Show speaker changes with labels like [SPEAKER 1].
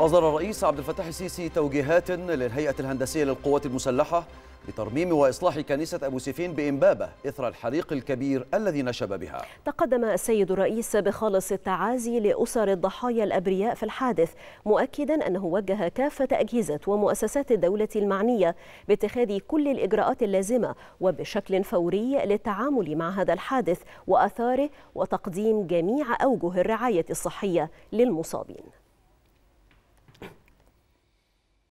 [SPEAKER 1] أصدر الرئيس عبد الفتاح السيسي توجيهات للهيئة الهندسية للقوات المسلحة لترميم وإصلاح كنيسة أبو سيفين بإمبابة إثر الحريق الكبير الذي نشب بها
[SPEAKER 2] تقدم السيد الرئيس بخالص التعازي لأسر الضحايا الأبرياء في الحادث مؤكدا أنه وجه كافة أجهزة ومؤسسات الدولة المعنية باتخاذ كل الإجراءات اللازمة وبشكل فوري للتعامل مع هذا الحادث وأثاره وتقديم جميع أوجه الرعاية الصحية للمصابين